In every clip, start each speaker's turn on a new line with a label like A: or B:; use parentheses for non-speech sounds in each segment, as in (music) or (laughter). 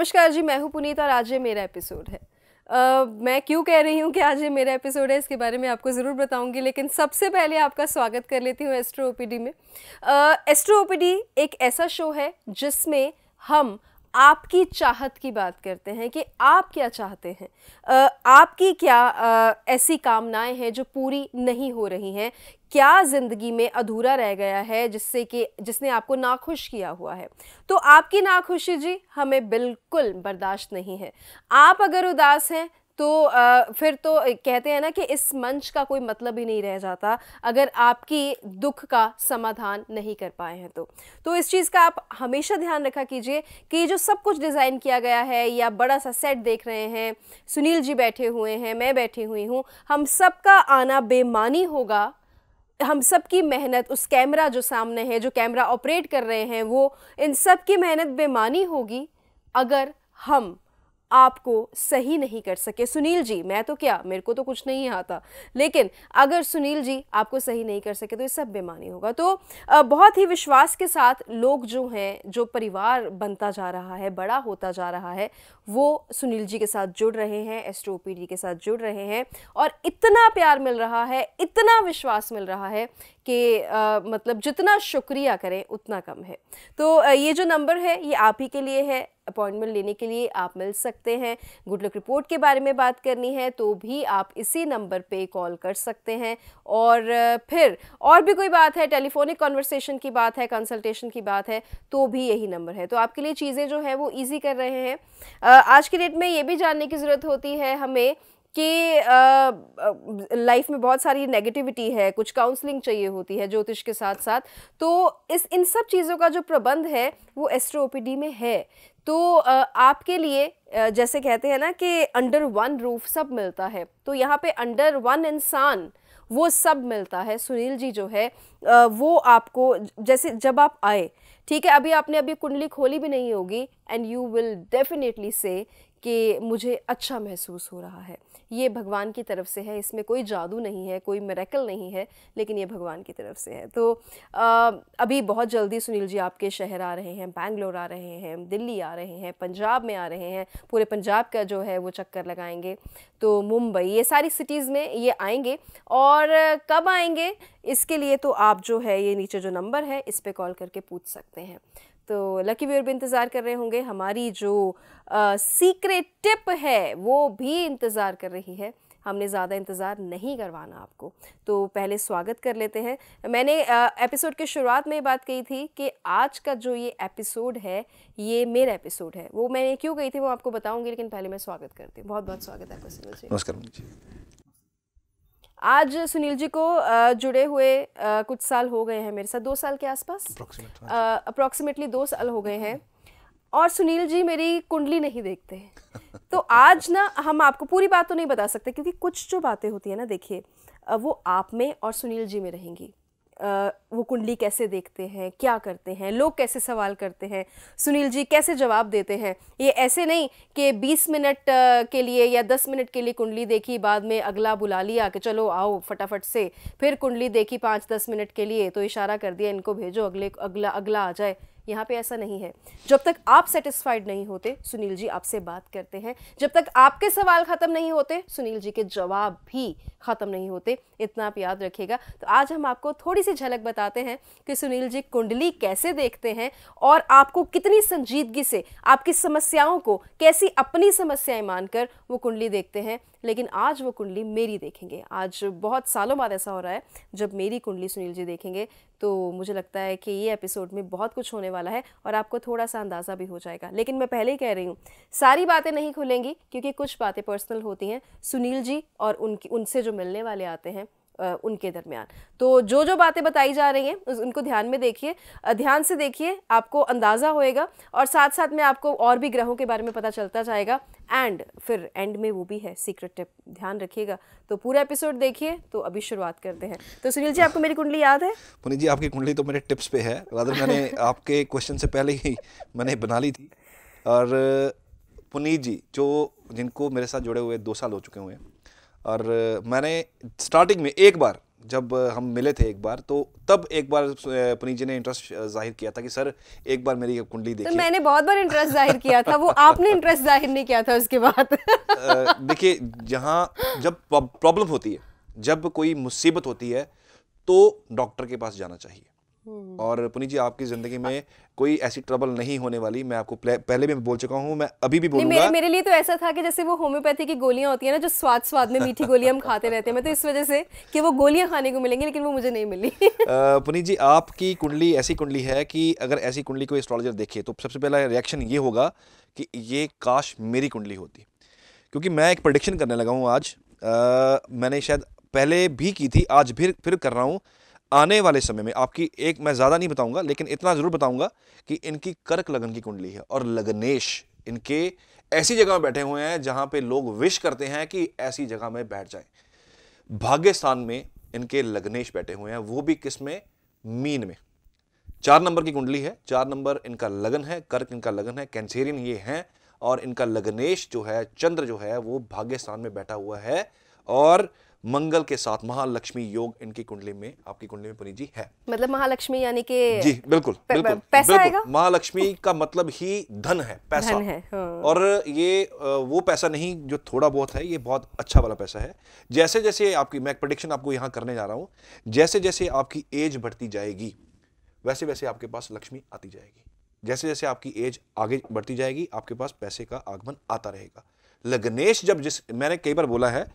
A: नमस्कार जी मैं हूँ पुनीत और आज ये मेरा एपिसोड है Uh, मैं क्यों कह रही हूँ कि आज ये मेरा एपिसोड है इसके बारे में आपको ज़रूर बताऊँगी लेकिन सबसे पहले आपका स्वागत कर लेती हूँ एस्ट्रो ओपीडी में एस्ट्रो uh, ओपीडी एक ऐसा शो है जिसमें हम आपकी चाहत की बात करते हैं कि आप क्या चाहते हैं आपकी क्या ऐसी कामनाएं हैं जो पूरी नहीं हो रही हैं क्या ज़िंदगी में अधूरा रह गया है जिससे कि जिसने आपको नाखुश किया हुआ है तो आपकी नाखुशी जी हमें बिल्कुल बर्दाश्त नहीं है आप अगर उदास हैं तो आ, फिर तो कहते हैं ना कि इस मंच का कोई मतलब ही नहीं रह जाता अगर आपकी दुख का समाधान नहीं कर पाए हैं तो तो इस चीज़ का आप हमेशा ध्यान रखा कीजिए कि जो सब कुछ डिज़ाइन किया गया है या बड़ा सा सेट देख रहे हैं सुनील जी बैठे हुए हैं मैं बैठी हुई हूँ हम सब का आना बेमानी होगा हम सब की मेहनत उस कैमरा जो सामने है जो कैमरा ऑपरेट कर रहे हैं वो इन सब की मेहनत बेमानी होगी अगर हम आपको सही नहीं कर सके सुनील जी मैं तो क्या मेरे को तो कुछ नहीं आता लेकिन अगर सुनील जी आपको सही नहीं कर सके तो ये सब बेमानी होगा तो बहुत ही विश्वास के साथ लोग जो हैं जो परिवार बनता जा रहा है बड़ा होता जा रहा है वो सुनील जी के साथ जुड़ रहे हैं एस के साथ जुड़ रहे हैं और इतना प्यार मिल रहा है इतना विश्वास मिल रहा है कि मतलब जितना शुक्रिया करें उतना कम है तो ये जो नंबर है ये आप ही के लिए है अपॉइंटमेंट लेने के लिए आप मिल सकते हैं गुड लक रिपोर्ट के बारे में बात करनी है तो भी आप इसी नंबर पे कॉल कर सकते हैं और फिर और भी कोई बात है टेलीफोनिक कॉन्वर्सेशन की बात है कंसल्टेशन की बात है तो भी यही नंबर है तो आपके लिए चीज़ें जो है वो ईजी कर रहे हैं आज के डेट में ये भी जानने की ज़रूरत होती है हमें कि लाइफ में बहुत सारी नेगेटिविटी है कुछ काउंसलिंग चाहिए होती है ज्योतिष के साथ साथ तो इस इन सब चीज़ों का जो प्रबंध है वो एस्ट्रोपीडी में है तो आपके लिए जैसे कहते हैं ना कि अंडर वन रूफ सब मिलता है तो यहाँ पे अंडर वन इंसान वो सब मिलता है सुनील जी जो है वो आपको जैसे जब आप आए ठीक है अभी आपने अभी कुंडली खोली भी नहीं होगी एंड यू विल डेफिनेटली से कि मुझे अच्छा महसूस हो रहा है ये भगवान की तरफ से है इसमें कोई जादू नहीं है कोई मेरेकल नहीं है लेकिन ये भगवान की तरफ से है तो आ, अभी बहुत जल्दी सुनील जी आपके शहर आ रहे हैं बैंगलोर आ रहे हैं दिल्ली आ रहे हैं पंजाब में आ रहे हैं पूरे पंजाब का जो है वो चक्कर लगाएंगे तो मुंबई ये सारी सिटीज़ में ये आएंगे और कब आएंगे इसके लिए तो आप जो है ये नीचे जो नंबर है इस पर कॉल करके पूछ सकते हैं तो लकी व्यूअर भी इंतज़ार कर रहे होंगे हमारी जो सीक्रेट टिप है वो भी इंतज़ार कर रही है हमने ज़्यादा इंतज़ार नहीं करवाना आपको तो पहले स्वागत कर लेते हैं मैंने आ, एपिसोड के शुरुआत में बात कही थी कि आज का जो ये एपिसोड है ये मेरा एपिसोड है वो मैंने क्यों कही थी वो आपको बताऊंगी लेकिन पहले मैं स्वागत करती हूँ बहुत बहुत स्वागत है आपका नमस्कार आज सुनील जी को जुड़े हुए कुछ साल हो गए हैं मेरे साथ दो साल के आसपास हाँ अप्रॉक्सीमेटली दो साल हो गए हैं और सुनील जी मेरी कुंडली नहीं देखते हैं तो आज ना हम आपको पूरी बात तो नहीं बता सकते क्योंकि कुछ जो बातें होती है ना देखिए वो आप में और सुनील जी में रहेंगी वो कुंडली कैसे देखते हैं क्या करते हैं लोग कैसे सवाल करते हैं सुनील जी कैसे जवाब देते हैं ये ऐसे नहीं कि 20 मिनट के लिए या 10 मिनट के लिए कुंडली देखी बाद में अगला बुला लिया कि चलो आओ फटाफट से फिर कुंडली देखी पाँच दस मिनट के लिए तो इशारा कर दिया इनको भेजो अगले अगला अगला आ जाए यहाँ पे ऐसा नहीं है जब तक आप सेटिस्फाइड नहीं होते सुनील जी आपसे बात करते हैं जब तक आपके सवाल ख़त्म नहीं होते सुनील जी के जवाब भी ख़त्म नहीं होते इतना आप याद रखिएगा तो आज हम आपको थोड़ी सी झलक बताते हैं कि सुनील जी कुंडली कैसे देखते हैं और आपको कितनी संजीदगी से आपकी समस्याओं को कैसी अपनी समस्याएं मानकर वो कुंडली देखते हैं लेकिन आज वो कुंडली मेरी देखेंगे आज बहुत सालों बाद ऐसा हो रहा है जब मेरी कुंडली सुनील जी देखेंगे तो मुझे लगता है कि ये एपिसोड में बहुत कुछ होने वाला है और आपको थोड़ा सा अंदाज़ा भी हो जाएगा लेकिन मैं पहले ही कह रही हूँ सारी बातें नहीं खुलेंगी क्योंकि कुछ बातें पर्सनल होती हैं सुनील जी और उनकी उनसे जो मिलने वाले आते हैं उनके दरमियान तो जो जो बातें बताई जा रही हैं उनको ध्यान में देखिए ध्यान से देखिए आपको अंदाज़ा होएगा और साथ साथ में आपको और भी ग्रहों के बारे में पता चलता जाएगा एंड फिर एंड में वो भी है सीक्रेट टिप ध्यान रखिएगा तो पूरा एपिसोड देखिए तो अभी शुरुआत करते हैं तो सुनील जी आपको मेरी कुंडली याद है
B: पुनीत जी आपकी कुंडली तो मेरे टिप्स पे है रादर मैंने (laughs) आपके क्वेश्चन से पहले ही मैंने बना ली थी और पुनीत जी जो जिनको मेरे साथ जुड़े हुए दो साल हो चुके हुए हैं और मैंने स्टार्टिंग में एक बार जब हम मिले थे एक बार तो तब एक बार पुनीत जी ने इंटरेस्ट जाहिर किया था कि सर एक बार मेरी कुंडली तो देखिए तो मैंने
A: बहुत बार इंटरेस्ट जाहिर किया था वो आपने इंटरेस्ट जाहिर नहीं किया था उसके बाद
B: देखिए जहाँ जब प्रॉब्लम होती है जब कोई मुसीबत होती है तो डॉक्टर के पास जाना चाहिए हम्म। और पुनी जी आपकी जिंदगी में कोई ऐसी ट्रबल नहीं होने वाली मैं आपको पहले भी बोल चुका हूँ मैं अभी भी बोलूंगा मेरे, मेरे
A: लिए तो ऐसा था कि जैसे वो होम्योपैथी की गोलियां होती है ना जो स्वाद स्वाद में मीठी गोलियां हम खाते रहते हैं मैं तो इस वजह से कि वो गोलियां खाने को मिलेंगी लेकिन वो मुझे नहीं मिली
B: पुनी जी आपकी कुंडली ऐसी कुंडली है कि अगर ऐसी कुंडली को एस्ट्रोलॉजर देखे तो सबसे पहला रिएक्शन ये होगा कि ये काश मेरी कुंडली होती क्योंकि मैं एक प्रडिक्शन करने लगा हूँ आज मैंने शायद पहले भी की थी आज फिर फिर कर रहा हूँ आने वाले समय में आपकी एक मैं ज़्यादा नहीं बताऊंगा लेकिन इतना ज़रूर बताऊंगा कि इनकी कर्क लगन की कुंडली है और लग्नेश इनके ऐसी जगह में बैठे हुए हैं जहाँ पे लोग विश करते हैं कि ऐसी जगह में बैठ जाएं भाग्य स्थान में इनके लग्नेश बैठे हुए हैं वो भी किस में मीन में चार नंबर की कुंडली है चार नंबर इनका लगन है कर्क इनका लगन है कैंसेरियन ये हैं और इनका लग्नेश जो है चंद्र जो है वो भाग्य स्थान में बैठा हुआ है और मंगल के साथ महालक्ष्मी योग इनकी कुंडली में आपकी कुंडली में पुनी जी है
A: मतलब महालक्ष्मी यानी कि जी
B: बिल्कुल बिल्कुल पैसा बिल्कुल महालक्ष्मी का मतलब ही धन है पैसा धन है, हाँ। और ये वो पैसा नहीं जो थोड़ा बहुत है ये बहुत अच्छा वाला पैसा है जैसे जैसे आपकी मैं प्रडिक्शन आपको यहाँ करने जा रहा हूँ जैसे जैसे आपकी एज बढ़ती जाएगी वैसे वैसे आपके पास लक्ष्मी आती जाएगी जैसे जैसे आपकी एज आगे बढ़ती जाएगी आपके पास पैसे का आगमन आता रहेगा लग्नेश जब जिस मैंने कई बार बोला है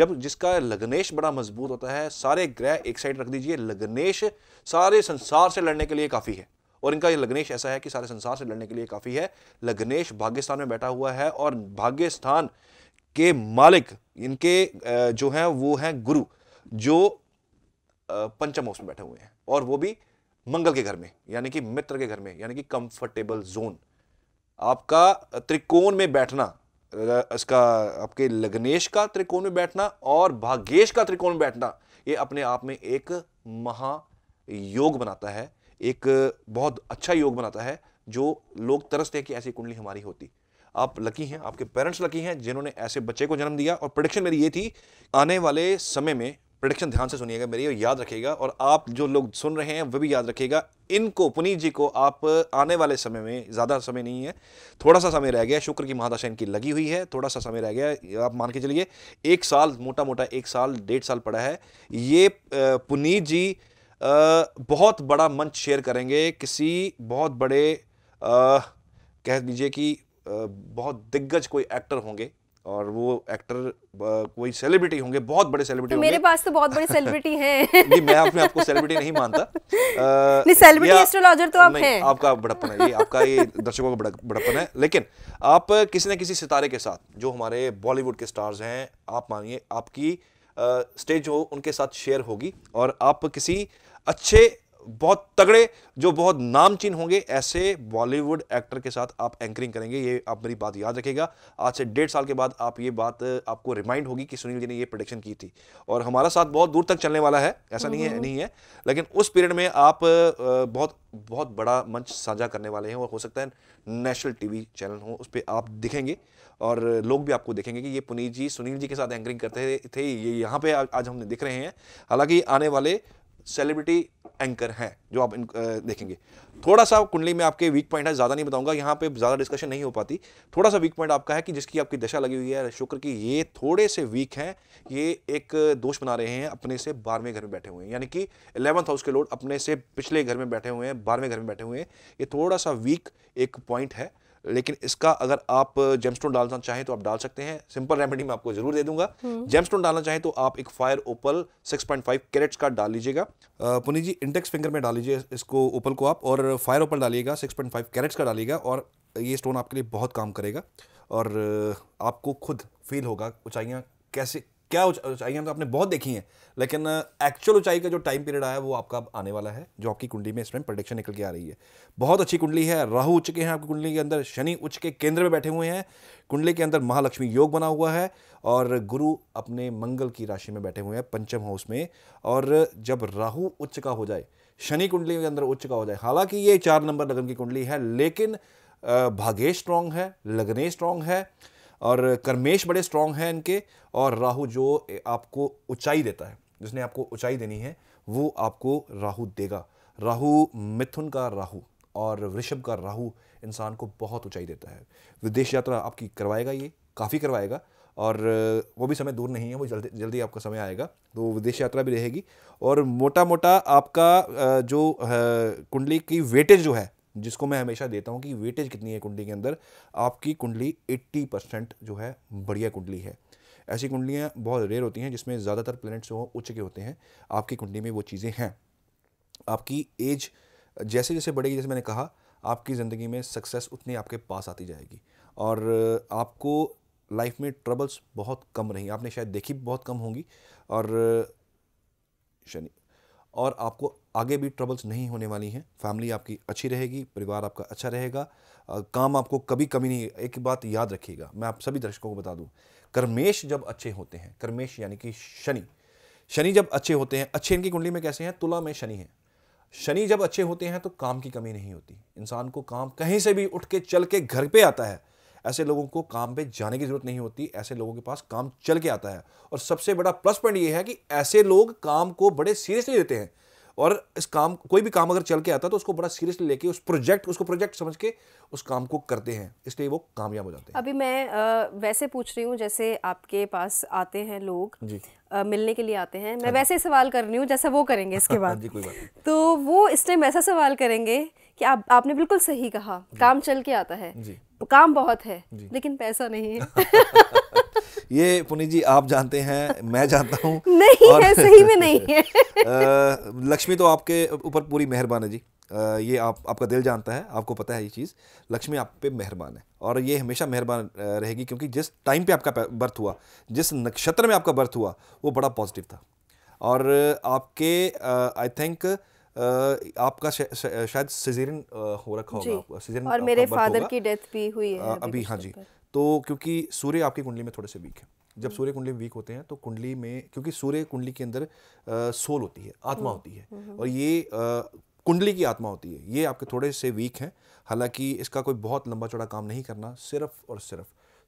B: जब जिसका लग्नेश बड़ा मजबूत होता है सारे ग्रह एक साइड रख दीजिए लग्नेश सारे संसार से लड़ने के लिए काफ़ी है और इनका ये लग्नेश ऐसा है कि सारे संसार से लड़ने के लिए काफ़ी है लग्नेश भाग्यस्थान में बैठा हुआ है और भाग्यस्थान के मालिक इनके जो हैं वो हैं गुरु जो पंचम हाउस में बैठे हुए हैं और वो भी मंगल के घर में यानी कि मित्र के घर में यानी कि कंफर्टेबल जोन आपका त्रिकोण में बैठना इसका आपके लग्नेश का त्रिकोण में बैठना और भाग्येश का त्रिकोण में बैठना ये अपने आप में एक महा योग बनाता है एक बहुत अच्छा योग बनाता है जो लोग तरसते हैं कि ऐसी कुंडली हमारी होती आप लकी हैं आपके पेरेंट्स लकी हैं जिन्होंने ऐसे बच्चे को जन्म दिया और प्रडिक्शन मेरी ये थी आने वाले समय में प्रडिक्शन ध्यान से सुनिएगा मेरी और याद रखिएगा और आप जो लोग सुन रहे हैं वह भी याद रखिएगा इनको पुनीत जी को आप आने वाले समय में ज़्यादा समय नहीं है थोड़ा सा समय रह गया शुक्र की महादशा इनकी लगी हुई है थोड़ा सा समय रह गया आप मान के चलिए एक साल मोटा मोटा एक साल डेढ़ साल पड़ा है ये पुनीत जी बहुत बड़ा मंच शेयर करेंगे किसी बहुत बड़े कह दीजिए कि बहुत दिग्गज कोई एक्टर होंगे और वो एक्टर कोई सेलिब्रिटी होंगे बहुत बड़े सेलिब्रिटी तो मेरे
A: पास तो बहुत बड़े सेलिब्रिटी (laughs) हैं नहीं मैं अपने आपको सेलिब्रिटी नहीं मानता
B: (laughs) नहीं सेलिब्रिटी एस्ट्रोलॉजर तो आप हैं आपका बड़प्पन है ये आपका ये दर्शकों का बड़ा बड़प्पन है लेकिन आप किसी ना किसी सितारे के साथ जो हमारे बॉलीवुड के स्टार्स हैं आप मानिए आपकी स्टेज हो उनके साथ शेयर होगी और आप किसी अच्छे बहुत तगड़े जो बहुत नामचीन होंगे ऐसे बॉलीवुड एक्टर के साथ आप एंकरिंग करेंगे ये आप मेरी बात याद रखेगा आज से डेढ़ साल के बाद आप ये बात आपको रिमाइंड होगी कि सुनील जी ने ये प्रोडिक्शन की थी और हमारा साथ बहुत दूर तक चलने वाला है ऐसा नहीं है हम्म। नहीं है लेकिन उस पीरियड में आप बहुत बहुत बड़ा मंच साझा करने वाले हैं और हो सकता है नेशनल टीवी चैनल हो उस पर आप दिखेंगे और लोग भी आपको देखेंगे कि ये पुनीत जी सुनील जी के साथ एंकरिंग करते थे ये यहाँ पे आज हम दिख रहे हैं हालांकि आने वाले सेलिब्रिटी एंकर हैं जो आप इन देखेंगे थोड़ा सा कुंडली में आपके वीक पॉइंट है ज़्यादा नहीं बताऊंगा यहाँ पे ज़्यादा डिस्कशन नहीं हो पाती थोड़ा सा वीक पॉइंट आपका है कि जिसकी आपकी दशा लगी हुई है शुक्र की ये थोड़े से वीक हैं ये एक दोष बना रहे हैं अपने से बारहवें घर में बैठे हुए हैं यानी कि इलेवंथ हाउस के लोड अपने से पिछले घर में बैठे हुए हैं बारहवें घर में बैठे हुए हैं ये थोड़ा सा वीक एक पॉइंट है लेकिन इसका अगर आप जेमस्टोन डालना चाहें तो आप डाल सकते हैं सिंपल रेमेडी मैं आपको जरूर दे दूंगा जेमस्टोन हम्म। डालना चाहें तो आप एक फायर ओपल 6.5 पॉइंट कैरेट्स का डाल लीजिएगा पुनी जी इंडेक्स फिंगर में डाल लीजिए इसको ओपल को आप और फायर ओपल डालिएगा 6.5 कैरेट्स का डालिएगा और ये स्टोन आपके लिए बहुत काम करेगा और आपको खुद फील होगा ऊँचाइयाँ कैसे क्या ऊंचाइयाँ तो आपने बहुत देखी हैं लेकिन एक्चुअल ऊंचाई का जो टाइम पीरियड आया वो आपका आने वाला है जो आपकी कुंडली में इस टाइम प्रोडिक्शन निकल के आ रही है बहुत अच्छी कुंडली है राहु उच्च के हैं आपकी कुंडली के अंदर शनि उच्च के केंद्र में बैठे हुए हैं कुंडली के अंदर महालक्ष्मी योग बना हुआ है और गुरु अपने मंगल की राशि में बैठे हुए हैं पंचम हाउस में और जब राहु उच्च का हो जाए शनि कुंडली के अंदर उच्च का हो जाए हालांकि ये चार नंबर लगन की कुंडली है लेकिन भाग्य स्ट्रांग है लगने स्ट्रांग है और कर्मेश बड़े स्ट्रॉन्ग हैं इनके और राहु जो आपको ऊंचाई देता है जिसने आपको ऊंचाई देनी है वो आपको राहु देगा राहु मिथुन का राहु और वृषभ का राहु इंसान को बहुत ऊंचाई देता है विदेश यात्रा आपकी करवाएगा ये काफ़ी करवाएगा और वो भी समय दूर नहीं है वो जल्दी जल्दी आपका समय आएगा तो विदेश यात्रा भी रहेगी और मोटा मोटा आपका जो कुंडली की वेटेज जो है जिसको मैं हमेशा देता हूँ कि वेटेज कितनी है कुंडली के अंदर आपकी कुंडली 80 परसेंट जो है बढ़िया कुंडली है ऐसी कुंडलियाँ बहुत रेयर होती हैं जिसमें ज़्यादातर प्लेनेट्स जो उच्च के होते हैं आपकी कुंडली में वो चीज़ें हैं आपकी एज जैसे जैसे बढ़ेगी जैसे मैंने कहा आपकी ज़िंदगी में सक्सेस उतनी आपके पास आती जाएगी और आपको लाइफ में ट्रबल्स बहुत कम रही आपने शायद देखी बहुत कम होंगी और शनि और आपको आगे भी ट्रबल्स नहीं होने वाली हैं फैमिली आपकी अच्छी रहेगी परिवार आपका अच्छा रहेगा काम आपको कभी कमी नहीं एक बात याद रखिएगा मैं आप सभी दर्शकों को बता दूं कर्मेश जब अच्छे होते हैं कर्मेश यानी कि शनि शनि जब अच्छे होते हैं अच्छे इनकी कुंडली में कैसे हैं तुला में शनि है शनि जब अच्छे होते हैं तो काम की कमी नहीं होती इंसान को काम कहीं से भी उठ के चल के घर पे आता है ऐसे लोगों को काम पे जाने की ज़रूरत नहीं होती ऐसे लोगों के पास काम चल के आता है और सबसे बड़ा प्लस पॉइंट ये है कि ऐसे लोग काम को बड़े सीरियसली लेते हैं और इस काम कोई भी काम अगर चल के आता है तो उसको बड़ा सीरियसली लेके उस प्रोजेक्ट उसको प्रोजेक्ट समझ के उस काम को करते हैं इसलिए वो कामयाब हो जाते
A: हैं अभी मैं वैसे पूछ रही हूँ जैसे आपके पास आते हैं लोग जी मिलने के लिए आते हैं मैं हाँ वैसे सवाल कर रही हूँ जैसा वो करेंगे इसके (laughs) हाँ बाद जी कोई बात तो वो इस टाइम वैसा सवाल करेंगे कि आप आपने बिल्कुल सही कहा काम चल के आता है काम बहुत है लेकिन पैसा नहीं है (laughs)
B: ये पुनी जी आप जानते हैं मैं जानता हूँ (laughs) नहीं और, है सही में नहीं है (laughs) लक्ष्मी तो आपके ऊपर पूरी मेहरबान है जी आ, ये आप आपका दिल जानता है आपको पता है ये चीज़ लक्ष्मी आप पे मेहरबान है और ये हमेशा मेहरबान रहेगी क्योंकि जिस टाइम पे आपका बर्थ हुआ जिस नक्षत्र में आपका बर्थ हुआ वो बड़ा पॉजिटिव था और आपके आई थिंक आपका शायद सिजेरियन हो रखा होगा सिजेरियन और मेरे फादर की डेथ भी हुई है अभी हाँ जी तो क्योंकि सूर्य आपकी कुंडली में थोड़े से वीक है जब हम्म। सूर्य कुंडली वीक होते हैं तो कुंडली में क्योंकि सूर्य कुंडली के अंदर सोल होती है आत्मा हम्म। होती है हम्म। और ये कुंडली की आत्मा होती है ये आपके थोड़े से वीक हैं हालांकि इसका कोई बहुत लंबा चौड़ा काम नहीं करना सिर्फ और सिर्फ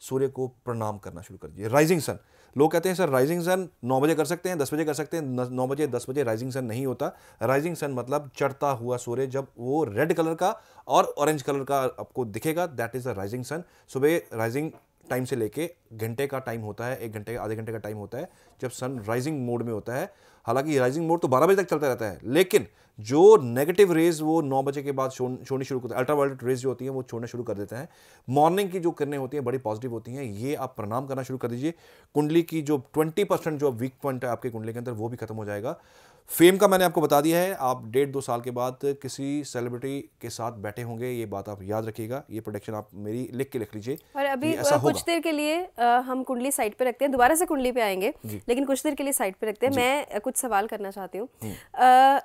B: सूर्य को प्रणाम करना शुरू कर दीजिए राइजिंग सन लोग कहते हैं सर राइजिंग सन नौ बजे कर सकते हैं दस बजे कर सकते हैं नौ बजे दस बजे राइजिंग सन नहीं होता राइजिंग सन मतलब चढ़ता हुआ सूर्य जब वो रेड कलर का और ऑरेंज कलर का आपको दिखेगा that is the rising sun सुबह राइजिंग टाइम से लेके घंटे का टाइम होता है एक घंटे आधे घंटे का टाइम होता है जब सन राइजिंग मोड में होता है हालांकि राइजिंग मोड तो बारह बजे तक चलता रहता है लेकिन जो नेगेटिव रेज वो नौ बजे के बाद छोड़नी शुरू करते हैं अल्ट्रा रेज जो होती है वो छोड़ना शुरू कर देते हैं मॉर्निंग की जो किरणें होती हैं बड़ी पॉजिटिव होती हैं ये आप प्रणाम करना शुरू कर दीजिए कुंडली की जो ट्वेंटी परसेंट जो वीक पॉइंट है आपके कुंडली के अंदर वो भी खत्म हो जाएगा फेम का मैंने आपको बता दिया है आप डेढ़ दो साल के बाद किसी सेलिब्रिटी के साथ बैठे होंगे ये बात आप याद रखिएगा ये प्रोडक्शन आप मेरी लिख के लिख लीजिए और अभी कुछ देर
A: के लिए हम कुंडली साइड पे रखते हैं दोबारा से कुंडली पे आएंगे लेकिन कुछ देर के लिए साइड पे रखते हैं मैं कुछ सवाल करना चाहती हूँ हम्म।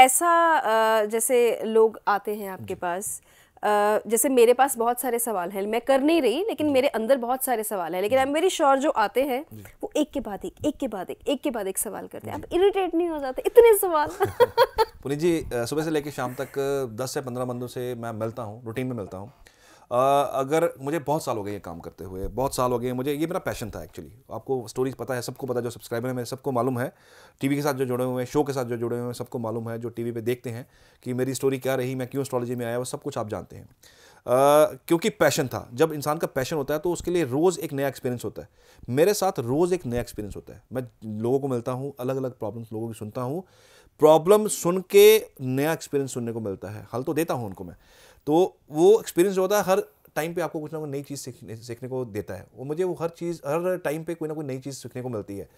A: ऐसा जैसे लोग आते हैं आपके पास जैसे मेरे पास बहुत सारे सवाल हैं मैं कर नहीं रही लेकिन मेरे अंदर बहुत सारे सवाल हैं लेकिन आई एम वेरी श्योर जो आते हैं वो एक के बाद एक एक के बाद एक एक के बाद एक सवाल करते हैं आप इरिटेट नहीं हो जाते इतने सवाल (laughs)
B: पुनीत जी सुबह से लेकर शाम तक दस से पंद्रह बंदों से मैं मिलता हूँ रूटीन में मिलता हूँ अगर मुझे बहुत साल हो गए ये काम करते हुए बहुत साल हो गए मुझे ये मेरा पैशन था एक्चुअली आपको स्टोरीज पता है सबको पता जो सब्सक्राइबर है मेरे सबको मालूम है टीवी के साथ जो जुड़े हुए हैं शो के साथ जो जुड़े हुए हैं सबको मालूम है जो टीवी पे देखते हैं कि मेरी स्टोरी क्या रही मैं क्यों एस्ट्रोलॉजी में आया वो सब कुछ आप जानते हैं Uh, क्योंकि पैशन था जब इंसान का पैशन होता है तो उसके लिए रोज़ एक नया एक्सपीरियंस होता है मेरे साथ रोज़ एक नया एक्सपीरियंस होता है मैं लोगों को मिलता हूँ अलग अलग प्रॉब्लम्स लोगों की सुनता हूँ प्रॉब्लम सुन के नया एक्सपीरियंस सुनने को मिलता है हल तो देता हूँ उनको मैं तो वो एक्सपीरियंस जो होता है हर टाइम पे आपको कुछ ना कुछ नई चीज़ सीखने सीखने को देता है वो मुझे वो हर चीज़ हर टाइम पे कोई ना कोई नई चीज़ सीखने को मिलती है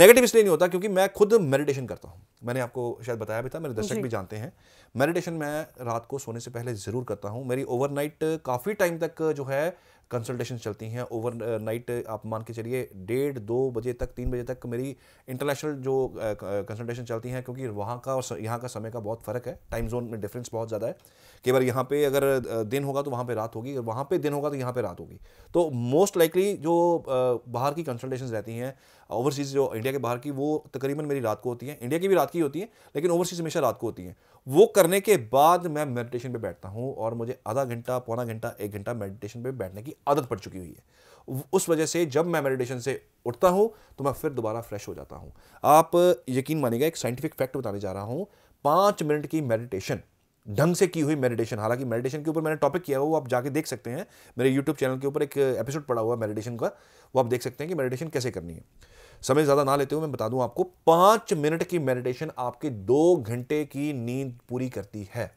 B: नेगेटिव इसलिए नहीं होता क्योंकि मैं खुद मेडिटेशन करता हूँ मैंने आपको शायद बताया भी था मेरे दर्शक भी जानते हैं मेडिटेशन मैं रात को सोने से पहले ज़रूर करता हूँ मेरी ओवरनाइट काफ़ी टाइम तक जो है कंसल्टेशन चलती हैं ओवर नाइट आप मान के चलिए डेढ़ दो बजे तक तीन बजे तक मेरी इंटरनेशनल जो कंसल्टेशन चलती हैं क्योंकि वहाँ का और यहाँ का समय का बहुत फ़र्क है टाइम जोन में डिफरेंस बहुत ज़्यादा है कई बार यहाँ पे अगर दिन होगा तो वहाँ पे रात होगी अगर वहाँ पे दिन होगा तो यहाँ पे रात होगी तो मोस्ट लाइकली जो बाहर की कंसल्टेशन रहती हैं ओवरसीज़ जो इंडिया के बाहर की वो तकरीबन मेरी रात को होती है इंडिया की भी रात की होती है लेकिन ओवरसीज़ हमेशा रात को होती है वो करने के बाद मैं मेडिटेशन पे बैठता हूँ और मुझे आधा घंटा पौना घंटा एक घंटा मेडिटेशन पे बैठने की आदत पड़ चुकी हुई है उस वजह से जब मैं मेडिटेशन से उठता हूँ तो मैं फिर दोबारा फ्रेश हो जाता हूँ आप यकीन मानेगा एक साइंटिफिक फैक्ट बताने जा रहा हूँ पाँच मिनट की मेडिटेशन ढंग से की हुई मेडिटेशन हालांकि मेडिटेशन के ऊपर मैंने टॉपिक किया हुआ वो आप जाके देख सकते हैं मेरे यूट्यूब चैनल के ऊपर एक एपिसोड पड़ा हुआ मेडिटेशन का वो आप देख सकते हैं कि मेडिटेशन कैसे करनी है समय ज़्यादा ना लेते हुए मैं बता दूं आपको पाँच मिनट की मेडिटेशन आपके दो घंटे की नींद पूरी करती है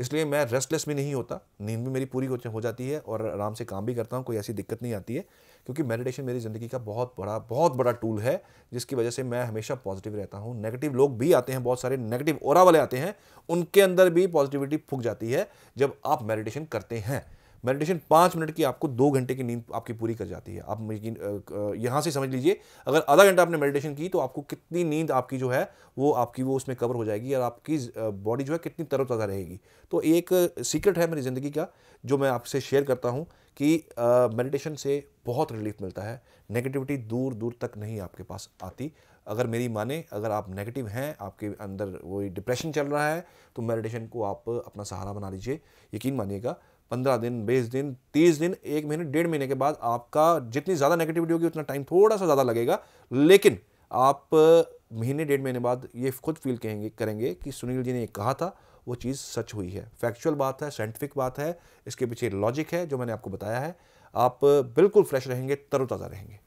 B: इसलिए मैं रेस्टलेस भी नहीं होता नींद भी मेरी पूरी हो जाती है और आराम से काम भी करता हूँ कोई ऐसी दिक्कत नहीं आती है क्योंकि मेडिटेशन मेरी ज़िंदगी का बहुत बड़ा बहुत बड़ा टूल है जिसकी वजह से मैं हमेशा पॉजिटिव रहता हूँ नेगेटिव लोग भी आते हैं बहुत सारे नेगेटिव ओरा वाले आते हैं उनके अंदर भी पॉजिटिविटी फूक जाती है जब आप मेडिटेशन करते हैं मेडिटेशन पाँच मिनट की आपको दो घंटे की नींद आपकी पूरी कर जाती है आप यकीन यहाँ से समझ लीजिए अगर आधा घंटा आपने मेडिटेशन की तो आपको कितनी नींद आपकी जो है वो आपकी वो उसमें कवर हो जाएगी और आपकी बॉडी जो है कितनी तरोताज़ा रहेगी तो एक सीक्रेट है मेरी ज़िंदगी का जो मैं आपसे शेयर करता हूँ कि मेडिटेशन से बहुत रिलीफ मिलता है नेगेटिविटी दूर दूर तक नहीं आपके पास आती अगर मेरी माने अगर आप नेगेटिव हैं आपके अंदर वही डिप्रेशन चल रहा है तो मेडिटेशन को आप अपना सहारा बना लीजिए यकीन मानिएगा पंद्रह दिन बीस दिन तीस दिन एक महीने डेढ़ महीने के बाद आपका जितनी ज़्यादा नेगेटिविटी होगी उतना टाइम थोड़ा सा ज़्यादा लगेगा लेकिन आप महीने डेढ़ महीने बाद ये खुद फील कहेंगे करेंगे कि सुनील जी ने कहा था वो चीज़ सच हुई है फैक्चुअल बात है साइंटिफिक बात है इसके पीछे लॉजिक है जो मैंने आपको बताया है आप बिल्कुल फ्रेश रहेंगे तरोताज़ा रहेंगे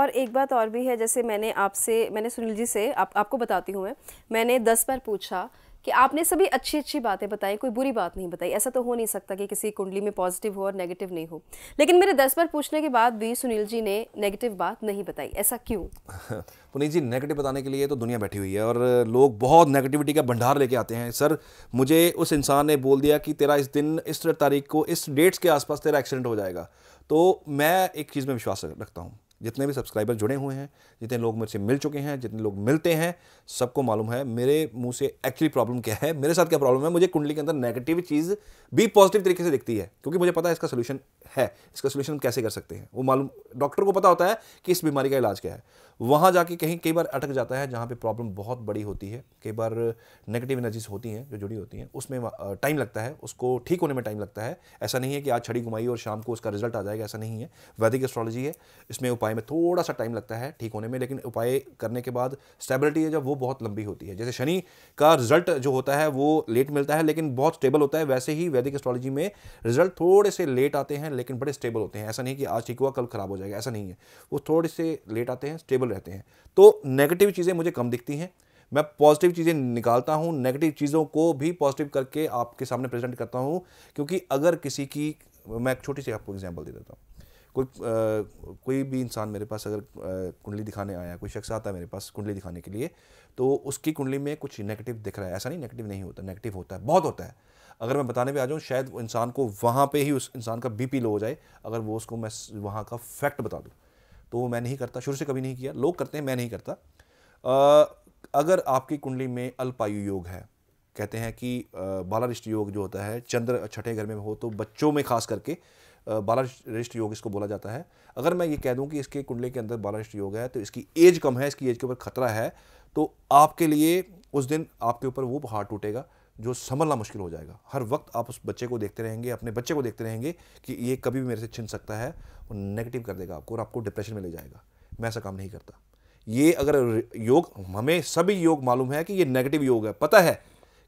A: और एक बात और भी है जैसे मैंने आपसे मैंने सुनील जी से आप आपको बताती हूँ मैं मैंने दस बार पूछा कि आपने सभी अच्छी अच्छी बातें बताई कोई बुरी बात नहीं बताई ऐसा तो हो नहीं सकता कि किसी कुंडली में पॉजिटिव हो और नेगेटिव नहीं हो लेकिन मेरे दस बार पूछने के बाद भी सुनील जी ने नेगेटिव बात नहीं बताई ऐसा क्यों
B: पुनीत (laughs) तो जी नेगेटिव बताने के लिए तो दुनिया बैठी हुई है और लोग बहुत नेगेटिविटी का भंडार लेके आते हैं सर मुझे उस इंसान ने बोल दिया कि तेरा इस दिन इस तारीख को इस डेट्स के आसपास तेरा एक्सीडेंट हो जाएगा तो मैं एक चीज़ में विश्वास रखता हूँ जितने भी सब्सक्राइबर जुड़े हुए हैं जितने लोग मेरे से मिल चुके हैं जितने लोग मिलते हैं सबको मालूम है मेरे मुंह से एक्चुअली प्रॉब्लम क्या है मेरे साथ क्या प्रॉब्लम है मुझे कुंडली के अंदर नेगेटिव चीज़ भी पॉजिटिव तरीके से दिखती है क्योंकि मुझे पता है इसका सोल्यूशन है इसका सोल्यूशन कैसे कर सकते हैं वो मालूम डॉक्टर को पता होता है कि इस बीमारी का इलाज क्या है वहाँ जाके कहीं कई बार अटक जाता है जहाँ पे प्रॉब्लम बहुत बड़ी होती है कई बार नेगेटिव एनर्जीज होती हैं जो जुड़ी होती हैं उसमें टाइम लगता है उसको ठीक होने में टाइम लगता है ऐसा नहीं है कि आज छड़ी घुमाई और शाम को उसका रिजल्ट आ जाएगा ऐसा नहीं है वैदिक एस्ट्रोलॉजी है इसमें उपाय में थोड़ा सा टाइम लगता है ठीक होने में लेकिन उपाय करने के बाद स्टेबिलिटी है जब वो बहुत लंबी होती है जैसे शनि का रिजल्ट जो होता है वो लेट मिलता है लेकिन बहुत स्टेबल होता है वैसे ही वैदिक एस्ट्रोलॉजी में रिजल्ट थोड़े से लेट आते हैं लेकिन बड़े स्टेबल होते हैं ऐसा नहीं कि आज ठीक हुआ कल खराब हो जाएगा ऐसा नहीं है वो थोड़े से लेट आते हैं स्टेबल रहते हैं तो नेगेटिव चीज़ें मुझे कम दिखती हैं मैं पॉजिटिव चीज़ें निकालता हूँ नेगेटिव चीज़ों को भी पॉजिटिव करके आपके सामने प्रेजेंट करता हूँ क्योंकि अगर किसी की मैं एक छोटी सी आपको एग्जाम्पल दे देता हूँ कोई आ, कोई भी इंसान मेरे पास अगर कुंडली दिखाने आया कोई शख्स आता है मेरे पास कुंडली दिखाने के लिए तो उसकी कुंडली में कुछ नेगेटिव दिख रहा है ऐसा नहीं नेगेटिव नहीं होता नेगेटिव होता है बहुत होता है अगर मैं बताने पे आ जाऊँ शायद इंसान को वहाँ पे ही उस इंसान का बीपी लो हो जाए अगर वो उसको मैं वहाँ का फैक्ट बता दूँ तो वो मैं नहीं करता शुरू से कभी नहीं किया लोग करते हैं मैं नहीं करता आ, अगर आपकी कुंडली में अल्पायु योग है कहते हैं कि बालारिष्ट योग जो होता है चंद्र छठे घर में हो तो बच्चों में खास करके बालारिष्ट योग इसको बोला जाता है अगर मैं ये कह दूं कि इसके कुंडली के अंदर बालारिष्ट योग है तो इसकी एज कम है इसकी एज के ऊपर खतरा है तो आपके लिए उस दिन आपके ऊपर वो पहाड़ टूटेगा जो संभलना मुश्किल हो जाएगा हर वक्त आप उस बच्चे को देखते रहेंगे अपने बच्चे को देखते रहेंगे कि ये कभी भी मेरे से छिन सकता है वो नेगेटिव कर देगा आपको और आपको डिप्रेशन में ले जाएगा मैं ऐसा काम नहीं करता ये अगर योग हमें सभी योग मालूम है कि ये नेगेटिव योग है पता है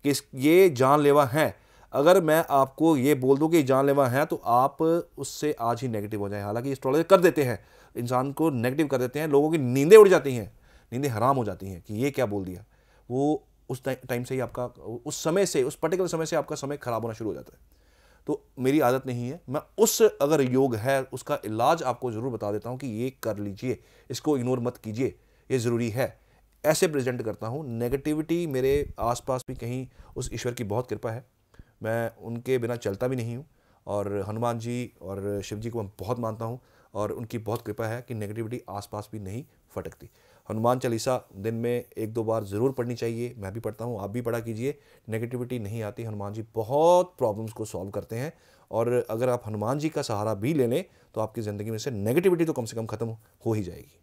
B: कि इस ये जानलेवा हैं अगर मैं आपको ये बोल दूँ कि ये जानलेवा हैं तो आप उससे आज ही नेगेटिव हो जाएं हालांकि एस्ट्रोलॉजी कर देते हैं इंसान को नेगेटिव कर देते हैं लोगों की नींदें उड़ जाती हैं नींदें हराम हो जाती हैं कि ये क्या बोल दिया वो उस टाइम से ही आपका उस समय से उस पर्टिकुलर समय से आपका समय ख़राब होना शुरू हो जाता है तो मेरी आदत नहीं है मैं उस अगर योग है उसका इलाज आपको ज़रूर बता देता हूँ कि ये कर लीजिए इसको इग्नोर मत कीजिए ये ज़रूरी है ऐसे प्रेजेंट करता हूँ नेगेटिविटी मेरे आसपास भी कहीं उस ईश्वर की बहुत कृपा है मैं उनके बिना चलता भी नहीं हूँ और हनुमान जी और शिव जी को मैं बहुत मानता हूँ और उनकी बहुत कृपा है कि नेगेटिविटी आसपास भी नहीं फटकती हनुमान चालीसा दिन में एक दो बार ज़रूर पढ़नी चाहिए मैं भी पढ़ता हूँ आप भी पढ़ा कीजिए नेगेटिविटी नहीं आती हनुमान जी बहुत प्रॉब्लम्स को सॉल्व करते हैं और अगर आप हनुमान जी का सहारा भी ले लें तो आपकी ज़िंदगी में से नेगेटिविटी तो कम से कम ख़त्म हो ही जाएगी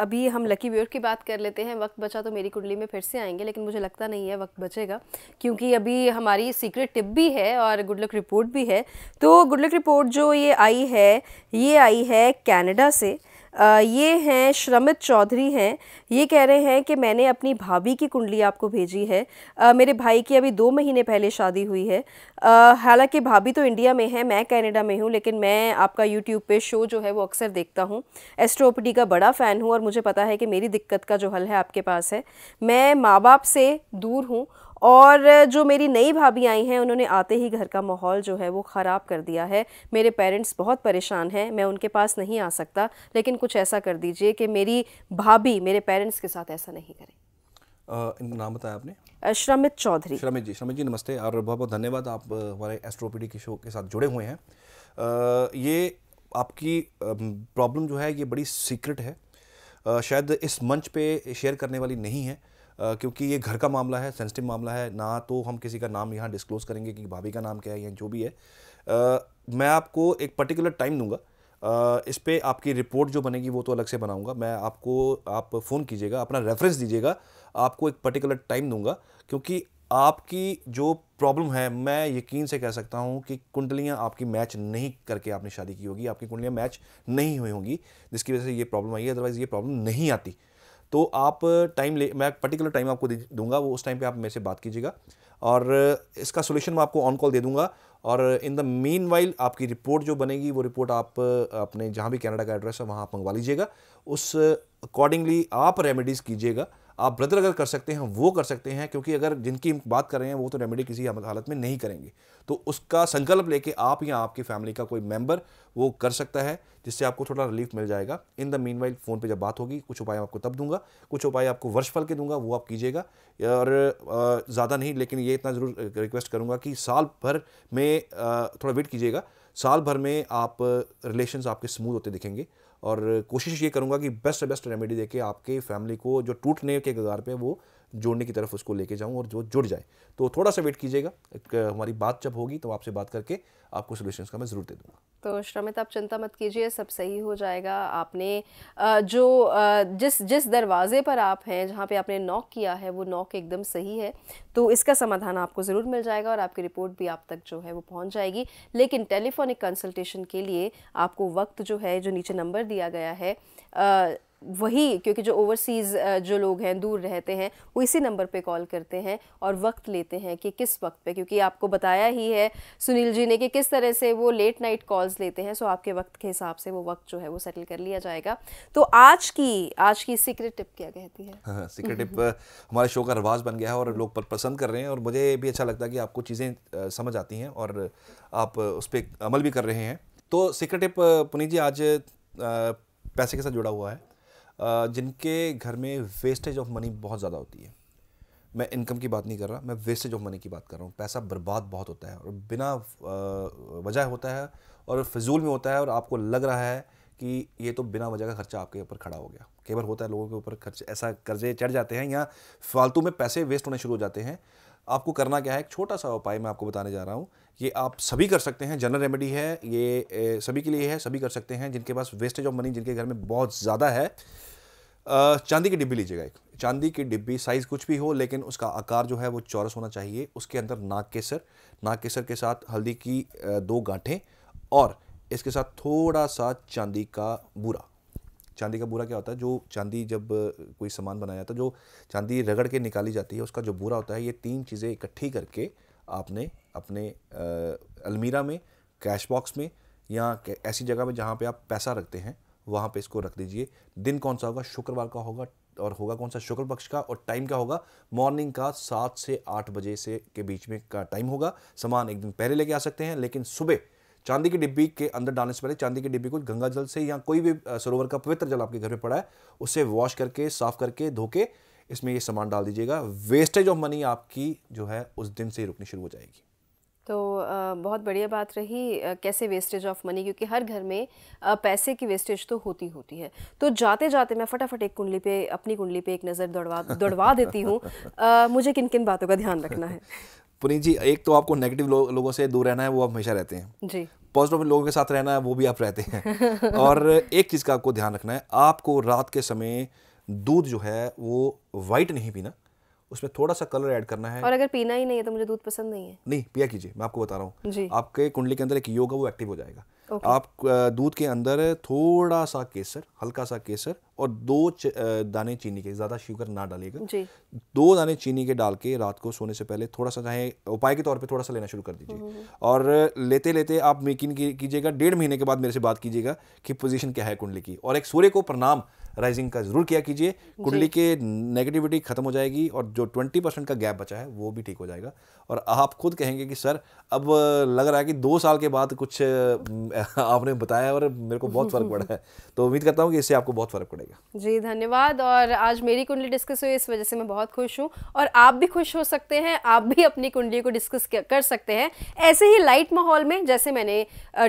A: अभी हम लकी व्यूअर की बात कर लेते हैं वक्त बचा तो मेरी कुंडली में फिर से आएंगे लेकिन मुझे लगता नहीं है वक्त बचेगा क्योंकि अभी हमारी सीक्रेट टिप भी है और गुड लक रिपोर्ट भी है तो गुड लक रिपोर्ट जो ये आई है ये आई है कनाडा से ये हैं श्रमित चौधरी हैं ये कह रहे हैं कि मैंने अपनी भाभी की कुंडली आपको भेजी है आ, मेरे भाई की अभी दो महीने पहले शादी हुई है हालांकि भाभी तो इंडिया में है मैं कनाडा में हूँ लेकिन मैं आपका यूट्यूब पे शो जो है वो अक्सर देखता हूँ एस्ट्रोपडी का बड़ा फ़ैन हूँ और मुझे पता है कि मेरी दिक्कत का जो हल है आपके पास है मैं माँ बाप से दूर हूँ और जो मेरी नई भाभी आई हैं उन्होंने आते ही घर का माहौल जो है वो ख़राब कर दिया है मेरे पेरेंट्स बहुत परेशान हैं मैं उनके पास नहीं आ सकता लेकिन कुछ ऐसा कर दीजिए कि मेरी भाभी मेरे पेरेंट्स के साथ ऐसा नहीं करें
B: आ, नाम बताया आपने श्रमित चौधरी श्रमित जी श्रमित जी नमस्ते और बहुत बहुत धन्यवाद आप हमारे एस्ट्रोपीडी के शो के साथ जुड़े हुए हैं आ, ये आपकी प्रॉब्लम जो है ये बड़ी सीक्रेट है आ, शायद इस मंच पे शेयर करने वाली नहीं है क्योंकि ये घर का मामला है सेंसिटिव मामला है ना तो हम किसी का नाम यहाँ डिस्क्लोज करेंगे कि भाभी का नाम क्या है या जो भी है आ, मैं आपको एक पर्टिकुलर टाइम दूंगा आ, इस पर आपकी रिपोर्ट जो बनेगी वो तो अलग से बनाऊंगा मैं आपको आप फ़ोन कीजिएगा अपना रेफरेंस दीजिएगा आपको एक पर्टिकुलर टाइम दूंगा क्योंकि आपकी जो प्रॉब्लम है मैं यकीन से कह सकता हूँ कि कुंडलियाँ आपकी मैच नहीं करके आपने शादी की होगी आपकी कुंडलियाँ मैच नहीं हुई होंगी जिसकी वजह से ये प्रॉब्लम आई है अदरवाइज़ ये प्रॉब्लम नहीं आती तो आप टाइम ले मैं पर्टिकुलर टाइम आपको दूंगा वो उस टाइम पे आप मेरे से बात कीजिएगा और इसका सोल्यूशन मैं आपको ऑन कॉल दे दूंगा और इन द मेन वाइल आपकी रिपोर्ट जो बनेगी वो रिपोर्ट आप अपने जहाँ भी कैनेडा का एड्रेस है वहाँ आप मंगवा लीजिएगा उस अकॉर्डिंगली आप रेमेडीज़ कीजिएगा आप ब्रदर अगर कर सकते हैं वो कर सकते हैं क्योंकि अगर जिनकी बात कर रहे हैं वो तो रेमेडी किसी हालत में नहीं करेंगे तो उसका संकल्प लेके आप या आपकी फैमिली का कोई मेंबर वो कर सकता है जिससे आपको थोड़ा रिलीफ मिल जाएगा in the meanwhile phone पर जब बात होगी कुछ उपाय आपको तब दूंगा कुछ उपाय आपको वर्ष फल के दूंगा वो आप कीजिएगा और ज़्यादा नहीं लेकिन ये इतना ज़रूर रिक्वेस्ट करूँगा कि साल भर में थोड़ा वेट कीजिएगा साल भर में आप रिलेशन आपके स्मूथ होते दिखेंगे और कोशिश ये करूँगा कि बेस्ट से बेस्ट रेमेडी देके आपके फैमिली को जो टूटने के कगार पे वो जोड़ने की तरफ उसको लेके जाऊँ और जो जुड़ जाए तो थोड़ा सा वेट कीजिएगा हमारी बात जब होगी तो आपसे बात करके आपको सोल्यूशन का मैं ज़रूर दे दूँगा
A: तो श्रमित आप चिंता मत कीजिए सब सही हो जाएगा आपने जो जिस जिस दरवाजे पर आप हैं जहाँ पे आपने नॉक किया है वो नॉक एकदम सही है तो इसका समाधान आपको ज़रूर मिल जाएगा और आपकी रिपोर्ट भी आप तक जो है वो पहुँच जाएगी लेकिन टेलीफोनिक कंसल्टेशन के लिए आपको वक्त जो है जो नीचे नंबर दिया गया है वही क्योंकि जो ओवरसीज़ जो लोग हैं दूर रहते हैं वो इसी नंबर पे कॉल करते हैं और वक्त लेते हैं कि किस वक्त पे क्योंकि आपको बताया ही है सुनील जी ने कि किस तरह से वो लेट नाइट कॉल्स लेते हैं सो आपके वक्त के हिसाब से वो वक्त जो है वो सेटल कर लिया जाएगा तो आज की आज की सीक्रेट टिप क्या कहती है
B: हाँ, सीक्रेट हाँ, टिप हमारे शो का रवाज बन गया है और लोग पसंद कर रहे हैं और मुझे भी अच्छा लगता है कि आपको चीज़ें समझ आती हैं और आप उस पर अमल भी कर रहे हैं तो सीक्रेट टिप पुनीत जी आज पैसे के साथ जुड़ा हुआ है जिनके घर में वेस्टेज ऑफ मनी बहुत ज़्यादा होती है मैं इनकम की बात नहीं कर रहा मैं वेस्टेज ऑफ मनी की बात कर रहा हूँ पैसा बर्बाद बहुत होता है और बिना वजह होता है और फिजूल में होता है और आपको लग रहा है कि ये तो बिना वजह का खर्चा आपके ऊपर खड़ा हो गया कई बार होता है लोगों के ऊपर खर्च ऐसा कर्जे चढ़ जाते हैं या फालतू में पैसे वेस्ट होने शुरू हो जाते हैं आपको करना क्या है एक छोटा सा उपाय मैं आपको बताने जा रहा हूँ ये आप सभी कर सकते हैं जनरल रेमेडी है ये सभी के लिए है सभी कर सकते हैं जिनके पास वेस्टेज ऑफ मनी जिनके घर में बहुत ज़्यादा है चांदी की डिब्बी लीजिएगा एक चांदी की डिब्बी साइज़ कुछ भी हो लेकिन उसका आकार जो है वो चौरस होना चाहिए उसके अंदर नाग केसर नाग केसर के साथ हल्दी की दो गांठें और इसके साथ थोड़ा सा चांदी का बूरा चांदी का बूरा क्या होता है जो चांदी जब कोई सामान बनाया जाता है जो चांदी रगड़ के निकाली जाती है उसका जो बूरा होता है ये तीन चीज़ें इकट्ठी करके आपने अपने अलमीरा में कैश बॉक्स में या ऐसी जगह में जहाँ पे आप पैसा रखते हैं वहाँ पे इसको रख दीजिए दिन कौन सा होगा शुक्रवार का होगा और होगा कौन सा शुक्ल पक्ष का और टाइम क्या होगा मॉर्निंग का सात से आठ बजे से के बीच में का टाइम होगा सामान एक दिन पहले लेके आ सकते हैं लेकिन सुबह चांदी की डिब्बी के अंदर डालने से पहले चांदी की डिब्बी को गंगा जल से या कोई भी सरोवर का पवित्र जल आपके घर में पड़ा है उसे वॉश करके साफ करके धो के इसमें ये सामान डाल दीजिएगा वेस्टेज ऑफ मनी आपकी जो है उस दिन से ही रुकनी शुरू हो जाएगी
A: तो बहुत बढ़िया बात रही कैसे वेस्टेज ऑफ मनी क्योंकि हर घर में पैसे की वेस्टेज तो होती होती है तो जाते जाते मैं फटाफट एक कुंडली पे अपनी कुंडली पे एक नज़र दौड़वा दौड़वा देती हूँ मुझे किन किन बातों का ध्यान रखना है
B: (laughs) पुनीत जी एक तो आपको नेगेटिव लो, लोगों से दूर रहना है वो आप हमेशा रहते हैं जी पॉजिटिव लोगों के साथ रहना है वो भी आप रहते हैं (laughs) और एक चीज़ का आपको ध्यान रखना है आपको रात के समय दूध जो है वो वाइट नहीं पीना उसमें थोड़ा सा कलर ऐड करना है और
A: अगर पीना ही नहीं है तो मुझे दूध पसंद नहीं
B: है नहीं पिया कीजिए मैं आपको बता रहा हूँ आपके कुंडली के अंदर एक योग वो एक्टिव हो जाएगा okay. आप दूध के अंदर थोड़ा सा केसर हल्का सा केसर और दो दाने चीनी के ज़्यादा शुगर ना डालिएगा दो दाने चीनी के डाल के रात को सोने से पहले थोड़ा सा चाहे उपाय के तौर पे थोड़ा सा लेना शुरू कर दीजिए हम्म, हम्म। और लेते लेते आप यकीन कीजिएगा डेढ़ महीने के बाद मेरे से बात कीजिएगा कि पोजीशन क्या है कुंडली की और एक सूर्य को प्रणाम राइजिंग का जरूर किया कीजिए कुंडली के नेगेटिविटी खत्म हो जाएगी और जो ट्वेंटी परसेंट का गैप बचा है वो भी ठीक हो जाएगा और आप खुद कहेंगे कि सर अब लग रहा है कि दो साल के बाद कुछ आपने बताया और मेरे को बहुत फ़र्क पड़ा है तो उम्मीद करता हूँ कि इससे आपको बहुत फ़र्क पड़ेगा
A: जी धन्यवाद और आज मेरी कुंडली डिस्कस हुई इस वजह से मैं बहुत खुश हूँ और आप भी खुश हो सकते हैं आप भी अपनी कुंडली को डिस्कस कर सकते हैं ऐसे ही लाइट माहौल में जैसे मैंने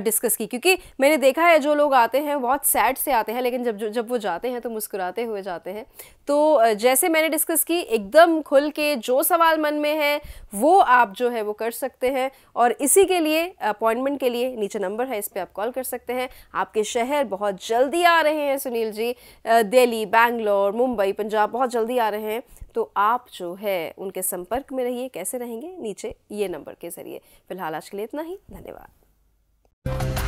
A: डिस्कस की क्योंकि मैंने देखा है जो लोग आते हैं बहुत सैड से आते हैं लेकिन जब जब वो जाते हैं हैं तो मुस्कुराते हुए जाते हैं तो जैसे मैंने डिस्कस की एकदम खुल के जो सवाल मन में है वो आप जो है वो कर सकते हैं और इसी के लिए अपॉइंटमेंट के लिए नीचे नंबर है इस पर आप कॉल कर सकते हैं आपके शहर बहुत जल्दी आ रहे हैं सुनील जी दिल्ली बैंगलोर मुंबई पंजाब बहुत जल्दी आ रहे हैं तो आप जो है उनके संपर्क में रहिए कैसे रहेंगे नीचे ये नंबर के ज़रिए फिलहाल आज के लिए इतना ही धन्यवाद